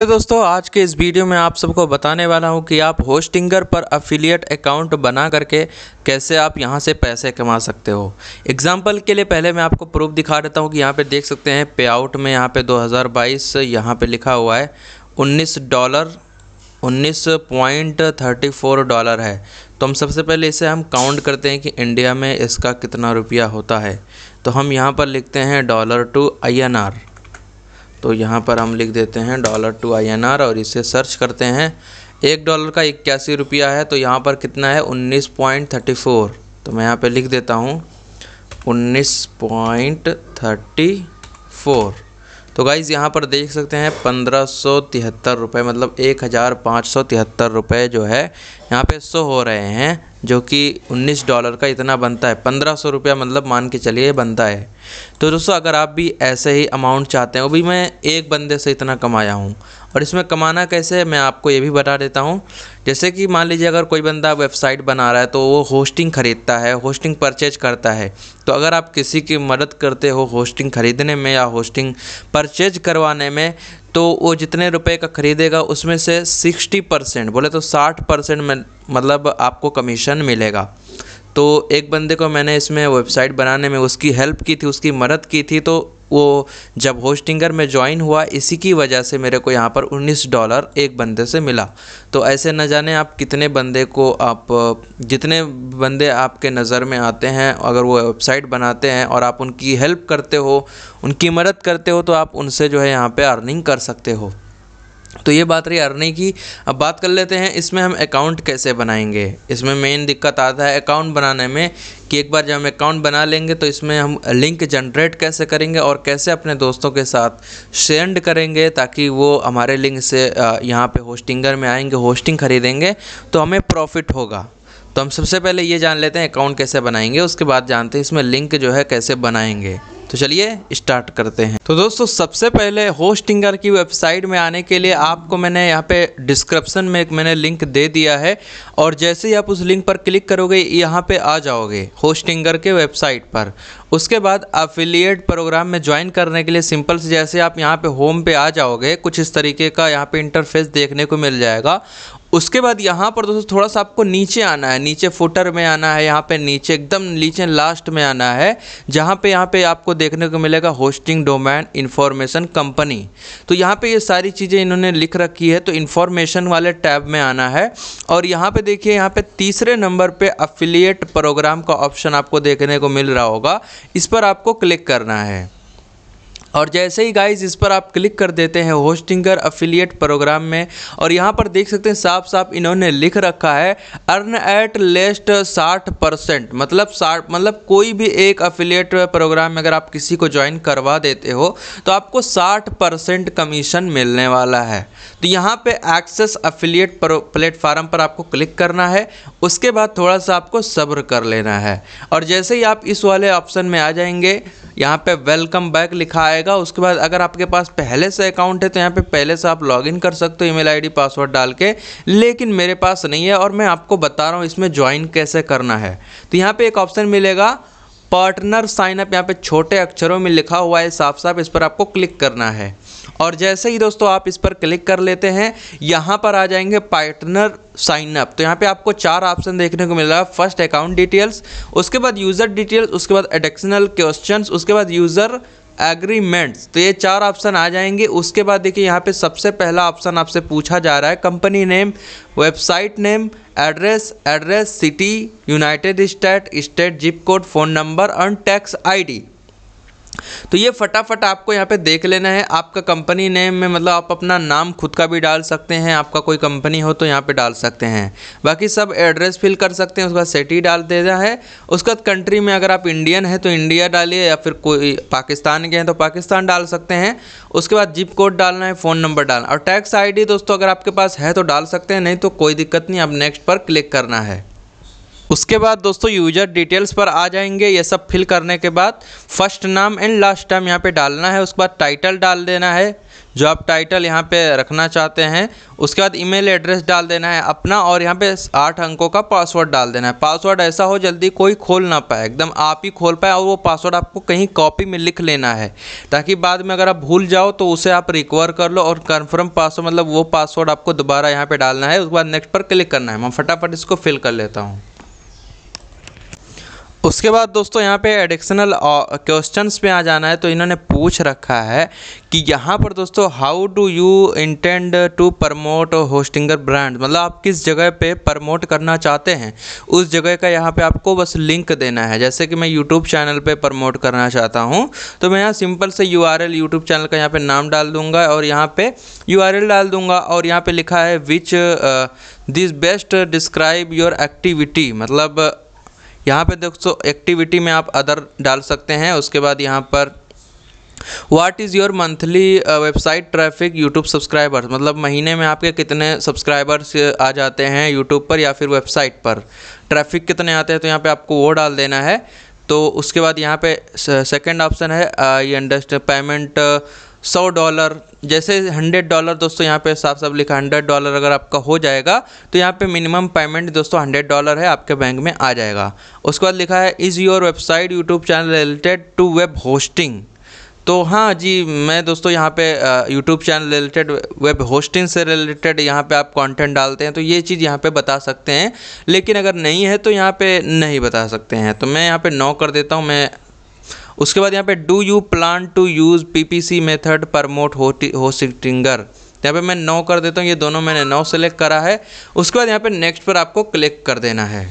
तो दोस्तों आज के इस वीडियो में आप सबको बताने वाला हूं कि आप होस्टिंगर पर अफिलिएट अकाउंट बना करके कैसे आप यहां से पैसे कमा सकते हो एग्जांपल के लिए पहले मैं आपको प्रूफ दिखा देता हूं कि यहां पे देख सकते हैं पे आउट में यहां पे 2022 यहां पे लिखा हुआ है 19 डॉलर 19.34 डॉलर है तो हम सबसे पहले इसे हम काउंट करते हैं कि इंडिया में इसका कितना रुपया होता है तो हम यहाँ पर लिखते हैं dollar to I N R तो यहाँ पर हम लिख देते हैं dollar to I N R और इसे सर्च करते हैं एक डॉलर का इक्यासी रुपया है तो यहाँ पर कितना है उन्नीस पॉइंट थर्टी फोर तो मैं यहाँ पे लिख देता हूँ उन्नीस पॉइंट थर्टी फोर तो गाइज़ यहाँ पर देख सकते हैं पंद्रह सौ तिहत्तर रुपये मतलब एक हज़ार पाँच सौ तिहत्तर रुपये जो है यहाँ पे शो हो रहे हैं जो कि 19 डॉलर का इतना बनता है पंद्रह सौ रुपया मतलब मान के चलिए बनता है तो दोस्तों अगर आप भी ऐसे ही अमाउंट चाहते वो भी मैं एक बंदे से इतना कमाया हूँ और इसमें कमाना कैसे है मैं आपको ये भी बता देता हूँ जैसे कि मान लीजिए अगर कोई बंदा वेबसाइट बना रहा है तो वो होस्टिंग ख़रीदता है होस्टिंग परचेज करता है तो अगर आप किसी की मदद करते हो होस्टिंग ख़रीदने में या होस्टिंग परचेज करवाने में तो वो जितने रुपए का ख़रीदेगा उसमें से सिक्सटी परसेंट बोले तो साठ परसेंट में मतलब आपको कमीशन मिलेगा तो एक बंदे को मैंने इसमें वेबसाइट बनाने में उसकी हेल्प की थी उसकी मदद की थी तो वो जब होस्टिंगर में ज्वाइन हुआ इसी की वजह से मेरे को यहाँ पर 19 डॉलर एक बंदे से मिला तो ऐसे न जाने आप कितने बंदे को आप जितने बंदे आपके नज़र में आते हैं अगर वो वेबसाइट बनाते हैं और आप उनकी हेल्प करते हो उनकी मदद करते हो तो आप उनसे जो है यहाँ पर अर्निंग कर सकते हो तो ये बात रही अर्निंग की अब बात कर लेते हैं इसमें हम अकाउंट कैसे बनाएंगे इसमें मेन दिक्कत आता है अकाउंट बनाने में कि एक बार जब हम अकाउंट बना लेंगे तो इसमें हम लिंक जनरेट कैसे करेंगे और कैसे अपने दोस्तों के साथ सेंड करेंगे ताकि वो हमारे लिंक से यहाँ पे होस्टिंगर में आएंगे होस्टिंग खरीदेंगे तो हमें प्रॉफिट होगा तो हम सबसे पहले ये जान लेते हैं अकाउंट कैसे बनाएंगे उसके बाद जानते हैं इसमें लिंक जो है कैसे बनाएंगे तो चलिए स्टार्ट करते हैं तो दोस्तों सबसे पहले होस्टिंगर की वेबसाइट में आने के लिए आपको मैंने यहाँ पे डिस्क्रिप्सन में एक मैंने लिंक दे दिया है और जैसे ही आप उस लिंक पर क्लिक करोगे यहाँ पे आ जाओगे होस्टिंगर के वेबसाइट पर उसके बाद अफिलिएट प्रोग्राम में ज्वाइन करने के लिए सिंपल से जैसे आप यहाँ पर होम पे आ जाओगे कुछ इस तरीके का यहाँ पर इंटरफेस देखने को मिल जाएगा उसके बाद यहाँ पर दोस्तों थोड़ा सा आपको नीचे आना है नीचे फुटर में आना है यहाँ पे नीचे एकदम नीचे लास्ट में आना है जहाँ पे यहाँ पे आपको देखने को मिलेगा होस्टिंग डोमैन इन्फॉर्मेशन कंपनी तो यहाँ पे ये सारी चीज़ें इन्होंने लिख रखी है तो इन्फॉर्मेशन वाले टैब में आना है और यहाँ पे देखिए यहाँ पे तीसरे नंबर पे अफिलिएट प्रोग्राम का ऑप्शन आपको देखने को मिल रहा होगा इस पर आपको क्लिक करना है और जैसे ही गाइज इस पर आप क्लिक कर देते हैं होस्टिंगर अफिलिएट प्रोग्राम में और यहाँ पर देख सकते हैं साफ साफ इन्होंने लिख रखा है अर्न एट लेस्ट साठ परसेंट मतलब साठ मतलब कोई भी एक अफिलिएट प्रोग्राम में अगर आप किसी को ज्वाइन करवा देते हो तो आपको साठ परसेंट कमीशन मिलने वाला है तो यहाँ पे एक्सेस अफिलिएट प्लेटफार्म पर आपको क्लिक करना है उसके बाद थोड़ा सा आपको सब्र कर लेना है और जैसे ही आप इस वाले ऑप्शन में आ जाएंगे यहाँ पे वेलकम बैक लिखा आएगा उसके बाद अगर आपके पास पहले से अकाउंट है तो यहाँ पे पहले से आप लॉगिन कर सकते हो ईमेल आईडी पासवर्ड डाल के लेकिन मेरे पास नहीं है और मैं आपको बता रहा हूँ इसमें ज्वाइन कैसे करना है तो यहाँ पे एक ऑप्शन मिलेगा पार्टनर साइनअप यहाँ पे छोटे अक्षरों में लिखा हुआ है साफ साफ इस पर आपको क्लिक करना है और जैसे ही दोस्तों आप इस पर क्लिक कर लेते हैं यहाँ पर आ जाएंगे पार्टनर साइनअप तो यहाँ पे आपको चार ऑप्शन देखने को मिल रहा है फर्स्ट अकाउंट डिटेल्स उसके बाद यूज़र डिटेल्स उसके बाद एडिक्शनल क्वेश्चन उसके बाद यूज़र एग्रीमेंट्स तो ये चार ऑप्शन आ जाएंगे उसके बाद देखिए यहाँ पे सबसे पहला ऑप्शन आपसे पूछा जा रहा है company name website name address address city United State State zip code phone number and tax ID तो ये फटाफट आपको यहाँ पे देख लेना है आपका कंपनी नेम में मतलब आप अपना नाम खुद का भी डाल सकते हैं आपका कोई कंपनी हो तो यहाँ पे डाल सकते हैं बाकी सब एड्रेस फिल कर सकते हैं उसका बाद सिटी डाल देना है उसके बाद कंट्री में अगर आप इंडियन हैं तो इंडिया डालिए या फिर कोई पाकिस्तान के हैं तो पाकिस्तान डाल सकते हैं उसके बाद जिप कोड डालना है फ़ोन नंबर डालना और टैक्स आई दोस्तों अगर आपके पास है तो डाल सकते हैं नहीं तो कोई दिक्कत नहीं आप नेक्स्ट पर क्लिक करना है उसके बाद दोस्तों यूजर डिटेल्स पर आ जाएंगे ये सब फिल करने के बाद फर्स्ट नाम एंड लास्ट टाइम यहाँ पे डालना है उसके बाद टाइटल डाल देना है जो आप टाइटल यहाँ पे रखना चाहते हैं उसके बाद ईमेल एड्रेस डाल देना है अपना और यहाँ पे आठ अंकों का पासवर्ड डाल देना है पासवर्ड ऐसा हो जल्दी कोई खोल ना पाए एकदम आप ही खोल पाए और वो पासवर्ड आपको कहीं कॉपी में लिख लेना है ताकि बाद में अगर आप भूल जाओ तो उसे आप रिकवर कर लो और कन्फर्म पासवर्ड मतलब वो पासवर्ड आपको दोबारा यहाँ पर डालना है उसके बाद नेक्स्ट पर क्लिक करना है मैं फटाफट इसको फिल कर लेता हूँ उसके बाद दोस्तों यहाँ पे एडिक्शनल क्वेश्चंस uh, पे आ जाना है तो इन्होंने पूछ रखा है कि यहाँ पर दोस्तों how do you intend to promote Hostinger brand मतलब आप किस जगह पे प्रमोट करना चाहते हैं उस जगह का यहाँ पे आपको बस लिंक देना है जैसे कि मैं यूट्यूब चैनल पे प्रमोट करना चाहता हूँ तो मैं यहाँ सिंपल से यू आर चैनल का यहाँ पर नाम डाल दूँगा और यहाँ पर यू डाल दूँगा और यहाँ पर लिखा है which this best describe your activity मतलब यहाँ पे दोस्तों एक्टिविटी में आप अदर डाल सकते हैं उसके बाद यहाँ पर what is your monthly website traffic YouTube subscribers मतलब महीने में आपके कितने सब्सक्राइबर्स uh, आ जाते हैं यूट्यूब पर या फिर वेबसाइट पर ट्रैफिक कितने आते हैं तो यहाँ पे आपको वो डाल देना है तो उसके बाद यहाँ पे सेकंड uh, ऑप्शन है uh, ये अंडरस्ट पेमेंट सौ डॉलर जैसे हंड्रेड डॉलर दोस्तों यहाँ पे साफ साफ लिखा हंड्रेड डॉलर अगर आपका हो जाएगा तो यहाँ पे मिनिमम पेमेंट दोस्तों हंड्रेड डॉलर है आपके बैंक में आ जाएगा उसके बाद लिखा है is your website YouTube channel related to web hosting तो हाँ जी मैं दोस्तों यहाँ पे YouTube channel related web hosting से रिलेटेड यहाँ पे आप कंटेंट डालते हैं तो ये चीज़ यहाँ पे बता सकते हैं लेकिन अगर नहीं है तो यहाँ पे नहीं बता सकते हैं तो मैं यहाँ पे नो कर देता हूँ मैं उसके बाद यहाँ पे do you plan to use PPC method promote Hostinger यहाँ पे मैं नौ कर देता हूँ ये दोनों मैंने नौ सेलेक्ट करा है उसके बाद यहाँ पे नेक्स्ट पर आपको क्लिक कर देना है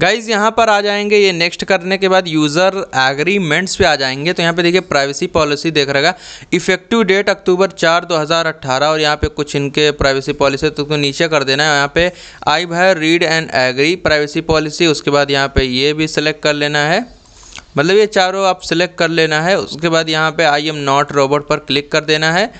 गाइज यहाँ पर आ जाएंगे ये नेक्स्ट करने के बाद यूज़र एग्रीमेंट्स पे आ जाएंगे तो यहाँ पे देखिए प्राइवेसी पॉलिसी देख रहेगा इफेक्टिव डेट अक्टूबर चार दो हज़ार अट्ठारह और यहाँ पे कुछ इनके प्राइवेसी पॉलिसी तो, तो नीचे कर देना है यहाँ पे आई भाई read and agree privacy policy उसके बाद यहाँ पे ये भी सिलेक्ट कर लेना है मतलब ये चारों आप सिलेक्ट कर लेना है उसके बाद यहाँ पे आई एम नॉट रोबोट पर क्लिक कर देना है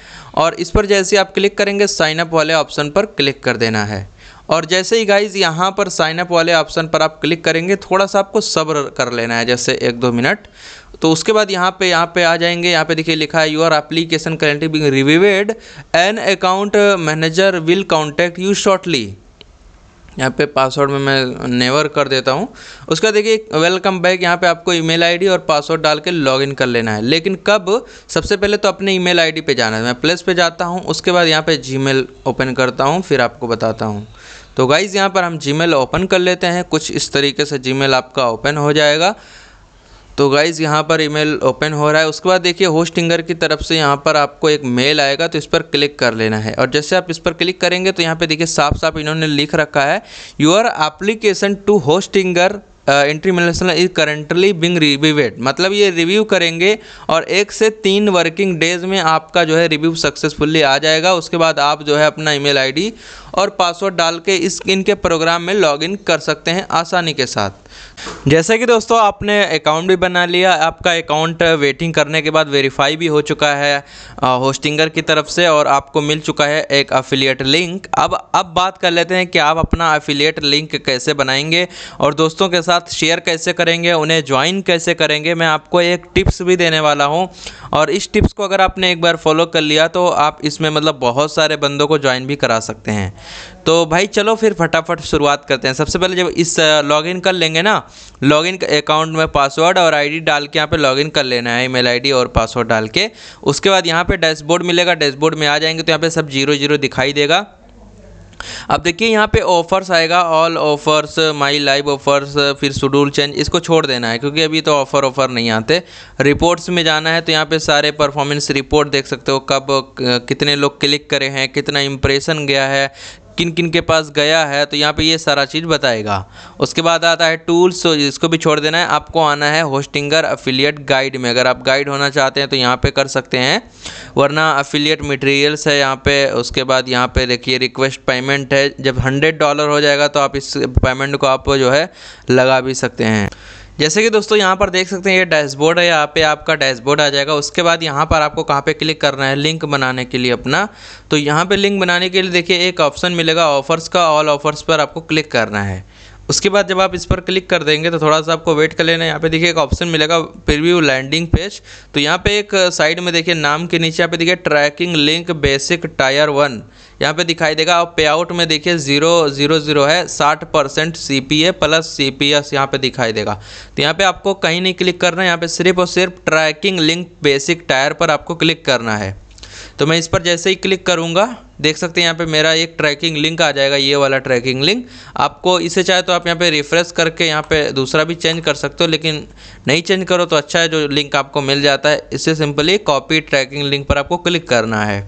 और इस पर जैसे आप क्लिक करेंगे साइनअप वाले ऑप्शन पर क्लिक कर देना है और जैसे ही गाइज यहाँ पर साइनअप वाले ऑप्शन पर आप क्लिक करेंगे थोड़ा सा आपको सब्र कर लेना है जैसे एक दो मिनट तो उसके बाद यहाँ पे यहाँ पे आ जाएंगे यहाँ पे देखिए लिखा है your application currently being reviewed an account manager will contact you shortly यहाँ पे पासवर्ड में मैं नेवर कर देता हूँ उसका देखिए वेलकम बैक यहाँ पे आपको ईमेल आईडी और पासवर्ड डाल के लॉगिन कर लेना है लेकिन कब सबसे पहले तो अपने ईमेल आईडी पे जाना है मैं प्लस पे जाता हूँ उसके बाद यहाँ पे जीमेल ओपन करता हूँ फिर आपको बताता हूँ तो गाइज़ यहाँ पर हम जी ओपन कर लेते हैं कुछ इस तरीके से जी आपका ओपन हो जाएगा तो गाइज़ यहाँ पर ईमेल ओपन हो रहा है उसके बाद देखिए होस्टिंगर की तरफ से यहाँ पर आपको एक मेल आएगा तो इस पर क्लिक कर लेना है और जैसे आप इस पर क्लिक करेंगे तो यहाँ पे देखिए साफ साफ इन्होंने लिख रखा है your application to Hostinger international is currently being reviewed मतलब ये रिव्यू करेंगे और एक से तीन वर्किंग डेज में आपका जो है रिव्यू सक्सेसफुली आ जाएगा उसके बाद आप जो है अपना ईमेल आईडी और पासवर्ड डाल के इस इनके प्रोग्राम में लॉगिन कर सकते हैं आसानी के साथ जैसे कि दोस्तों आपने अकाउंट भी बना लिया आपका अकाउंट वेटिंग करने के बाद वेरीफाई भी हो चुका है होस्टिंगर की तरफ से और आपको मिल चुका है एक अफिलिएट लिंक अब अब बात कर लेते हैं कि आप अपना अफिलिएट लिंक कैसे बनाएंगे और दोस्तों के साथ शेयर कैसे करेंगे उन्हें ज्वाइन कैसे करेंगे मैं आपको एक टिप्स भी देने वाला हूँ और इस टिप्स को अगर आपने एक बार फॉलो कर लिया तो आप इसमें मतलब बहुत सारे बंदों को ज्वाइन भी करा सकते हैं तो भाई चलो फिर फटाफट शुरुआत करते हैं सबसे पहले जब इस लॉग कर लेंगे ना लॉगिन अकाउंट में पासवर्ड और आईडी डाल के यहाँ पे लॉगिन कर लेना है ईमेल आईडी और पासवर्ड डाल के उसके बाद यहाँ पे डैशबोर्ड मिलेगा डैशबोर्ड में आ जाएंगे तो यहाँ पे सब जीरो जीरो दिखाई देगा अब देखिए यहाँ पे ऑफ़र्स आएगा all offers my live offers फिर शेड्यूल चेंज इसको छोड़ देना है क्योंकि अभी तो ऑफ़र ऑफ़र नहीं आते रिपोर्ट्स में जाना है तो यहाँ पे सारे परफॉर्मेंस रिपोर्ट देख सकते हो कब कितने लोग क्लिक करे हैं कितना इम्प्रेशन गया है किन किन के पास गया है तो यहाँ पे ये सारा चीज़ बताएगा उसके बाद आता है टूल्स तो इसको भी छोड़ देना है आपको आना है होस्टिंगर अफिलियट गाइड में अगर आप गाइड होना चाहते हैं तो यहाँ पे कर सकते हैं वरना अफिलियट मटेरियल्स है यहाँ पे उसके बाद यहाँ पे देखिए रिक्वेस्ट पेमेंट है जब हंड्रेड डॉलर हो जाएगा तो आप इस पेमेंट को आप जो है लगा भी सकते हैं जैसे कि दोस्तों यहाँ पर देख सकते हैं ये डैशबोर्ड है यहाँ पे आपका डैशबोर्ड आ जाएगा उसके बाद यहाँ पर आपको कहाँ पे क्लिक करना है लिंक बनाने के लिए अपना तो यहाँ पे लिंक बनाने के लिए देखिए एक ऑप्शन मिलेगा ऑफर्स का ऑल ऑफर्स पर आपको क्लिक करना है उसके बाद जब आप इस पर क्लिक कर देंगे तो थोड़ा सा आपको वेट कर लेना यहाँ पे देखिए एक ऑप्शन मिलेगा प्रीव्यू लैंडिंग पेज तो यहाँ पे एक साइड में देखिए नाम के नीचे यहाँ पे देखिए tracking link basic tier one यहाँ पे दिखाई देगा और पे आउट में देखिए जीरो जीरो जीरो है साठ percent C P A plus C P S यहाँ पर दिखाई देगा तो यहाँ पे आपको कहीं नहीं क्लिक करना है यहाँ पे सिर्फ और सिर्फ ट्रैकिंग लिंक बेसिक टायर पर आपको क्लिक करना है तो मैं इस पर जैसे ही क्लिक करूँगा देख सकते हैं यहाँ पे मेरा एक ट्रैकिंग लिंक आ जाएगा ये वाला ट्रैकिंग लिंक आपको इसे चाहे तो आप यहाँ पे रिफ्रेश करके यहाँ पे दूसरा भी चेंज कर सकते हो लेकिन नहीं चेंज करो तो अच्छा है जो लिंक आपको मिल जाता है इससे सिंपली कॉपी ट्रैकिंग लिंक पर आपको क्लिक करना है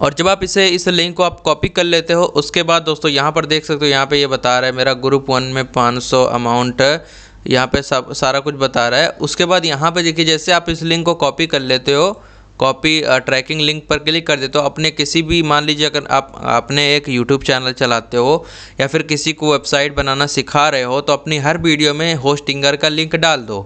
और जब आप इसे इस लिंक को आप कॉपी कर लेते हो उसके बाद दोस्तों यहाँ पर देख सकते हो यहाँ पर ये बता रहा है मेरा ग्रुप वन में पाँच अमाउंट यहाँ पे सब सारा कुछ बता रहा है उसके बाद यहाँ पे देखिए जैसे आप इस लिंक को कॉपी कर लेते हो कॉपी ट्रैकिंग लिंक पर क्लिक कर देते हो अपने किसी भी मान लीजिए अगर आप अपने एक यूट्यूब चैनल चलाते हो या फिर किसी को वेबसाइट बनाना सिखा रहे हो तो अपनी हर वीडियो में होस्टिंगर का लिंक डाल दो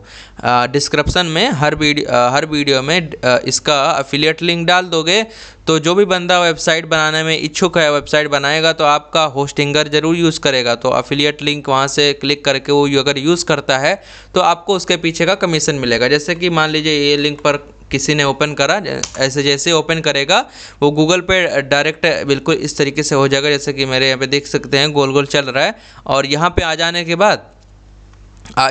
डिस्क्रिप्शन में हर वीडियो हर वीडियो में इसका अफिलियट लिंक डाल दोगे तो जो भी बंदा वेबसाइट बनाने में इच्छुक है वेबसाइट बनाएगा तो आपका होस्टिंगर ज़रूर यूज़ करेगा तो अफिलियट लिंक वहाँ से क्लिक करके वो अगर यूज़ करता है तो आपको उसके पीछे का कमीशन मिलेगा जैसे कि मान लीजिए ये लिंक पर किसी ने ओपन करा ऐसे जैसे ओपन करेगा वो गूगल पे डायरेक्ट बिल्कुल इस तरीके से हो जाएगा जैसे कि मेरे यहाँ पे देख सकते हैं गोल गोल चल रहा है और यहाँ पे आ जाने के बाद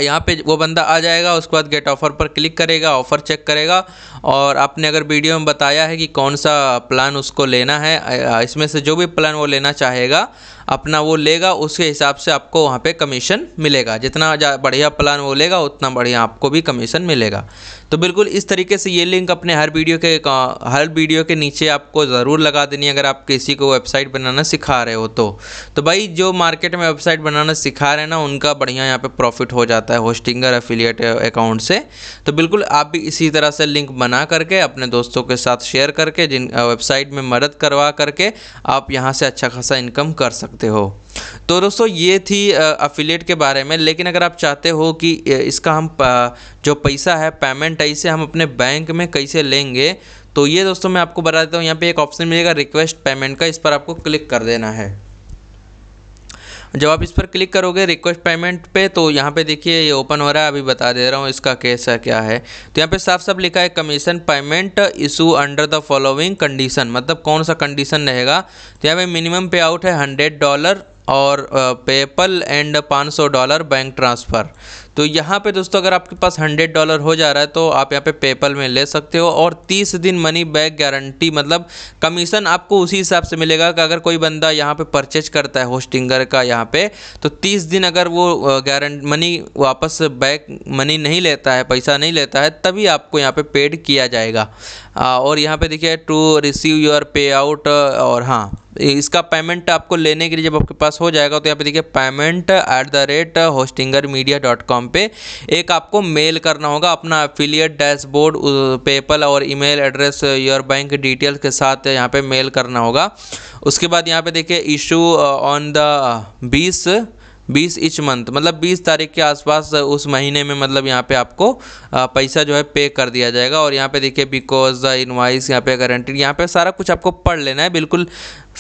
यहाँ पे वो बंदा आ जाएगा उसके बाद गेट ऑफर पर क्लिक करेगा ऑफर चेक करेगा और आपने अगर वीडियो में बताया है कि कौन सा प्लान उसको लेना है इसमें से जो भी प्लान वो लेना चाहेगा अपना वो लेगा उसके हिसाब से आपको वहाँ पे कमीशन मिलेगा जितना बढ़िया प्लान वो लेगा उतना बढ़िया आपको भी कमीशन मिलेगा तो बिल्कुल इस तरीके से ये लिंक अपने हर वीडियो के हर वीडियो के नीचे आपको ज़रूर लगा देनी है अगर आप किसी को वेबसाइट बनाना सिखा रहे हो तो तो भाई जो मार्केट में वेबसाइट बनाना सिखा रहे हैं ना उनका बढ़िया यहाँ पर प्रॉफिट हो जाता है होस्टिंगर एफिलिएट अकाउंट से तो बिल्कुल आप भी इसी तरह से लिंक बना बना करके अपने दोस्तों के साथ शेयर करके जिन वेबसाइट में मदद करवा करके आप यहाँ से अच्छा खासा इनकम कर सकते हो तो दोस्तों ये थी अफिलेट के बारे में लेकिन अगर आप चाहते हो कि इसका हम जो पैसा है पेमेंट है इसे हम अपने बैंक में कैसे लेंगे तो ये दोस्तों मैं आपको बता देता हूँ यहाँ पे एक ऑप्शन मिलेगा रिक्वेस्ट पेमेंट का इस पर आपको क्लिक कर देना है जब आप इस पर क्लिक करोगे रिक्वेस्ट पेमेंट पे तो यहाँ पे देखिए ये ओपन हो रहा है अभी बता दे रहा हूँ इसका केस है क्या है तो यहाँ पे साफ साफ लिखा है commission payment issue under the following condition मतलब कौन सा कंडीशन रहेगा तो यहाँ पे मिनिमम पे आउट है हंड्रेड डॉलर और PayPal and 500 dollar bank transfer तो यहाँ पे दोस्तों अगर आपके पास 100 डॉलर हो जा रहा है तो आप यहाँ पे पेपल में ले सकते हो और 30 दिन मनी बैक गारंटी मतलब कमीशन आपको उसी हिसाब से मिलेगा कि अगर कोई बंदा यहाँ पे परचेज करता है होस्टिंगर का यहाँ पे तो 30 दिन अगर वो गारंट मनी वापस बैक मनी नहीं लेता है पैसा नहीं लेता है तभी आपको यहाँ पर पे पेड किया जाएगा और यहाँ पर देखिए to receive your payout और हाँ इसका पेमेंट आपको लेने के लिए जब आपके पास हो जाएगा तो यहाँ पे देखिए payment at the rate Hostinger media dot com पर एक आपको मेल करना होगा अपना अफिलियट डैशबोर्ड पेपल और email address your bank details के साथ यहाँ पे मेल करना होगा उसके बाद यहाँ पे देखिए इशू ऑन द बीस बीस इच मंथ मतलब बीस तारीख के आसपास उस महीने में मतलब यहाँ पे आपको पैसा जो है पे कर दिया जाएगा और यहाँ पे देखिए बिकॉज द इनवाइस यहाँ पे गारंटी यहाँ पे सारा कुछ आपको पढ़ लेना है बिल्कुल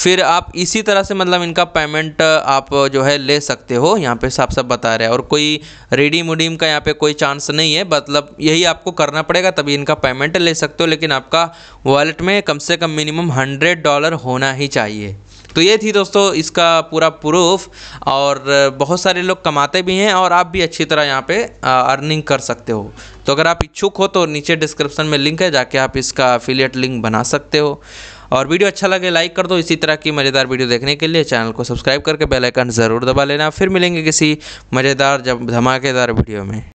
फिर आप इसी तरह से मतलब इनका पेमेंट आप जो है ले सकते हो यहाँ पे साफ साफ बता रहे हैं और कोई रिडीम उडीम का यहाँ पे कोई चांस नहीं है मतलब यही आपको करना पड़ेगा तभी इनका पेमेंट ले सकते हो लेकिन आपका वॉलेट में कम से कम मिनिमम हंड्रेड डॉलर होना ही चाहिए तो ये थी दोस्तों इसका पूरा प्रूफ और बहुत सारे लोग कमाते भी हैं और आप भी अच्छी तरह यहाँ पे अर्निंग कर सकते हो तो अगर आप इच्छुक हो तो नीचे डिस्क्रिप्शन में लिंक है जाके आप इसका अफिलियट लिंक बना सकते हो और वीडियो अच्छा लगे लाइक कर दो इसी तरह की मज़ेदार वीडियो देखने के लिए चैनल को सब्सक्राइब करके बेल आइकन ज़रूर दबा लेना फिर मिलेंगे किसी मज़ेदार जब धमाकेदार वीडियो में